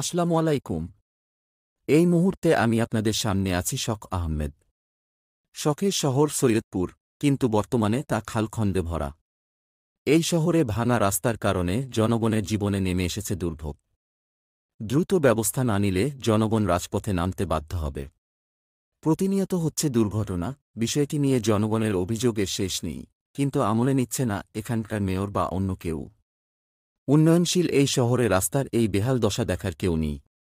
আসসালামু আলাইকুম এই মুহূর্তে আমি আপনাদের সামনে আছি শখ আহমেদ শখের শহর সৈয়দপুর কিন্তু বর্তমানে তা খালখণ্ডে ভরা এই শহরে ভাঙা রাস্তার কারণে জনগণের জীবনে নেমে এসেছে দুর্ভোগ দ্রুত ব্যবস্থা না নিলে জনগণ রাজপথে নামতে বাধ্য হবে প্রতিনিয়ত হচ্ছে দুর্ঘটনা বিষয়টি নিয়ে জনগণের অভিযোগের শেষ নেই কিন্তু আমলে নিচ্ছে না এখানকার মেয়র বা অন্য কেউ উন্নয়নশীল এই শহরে রাস্তার এই বেহাল দশা দেখার কেউ নেই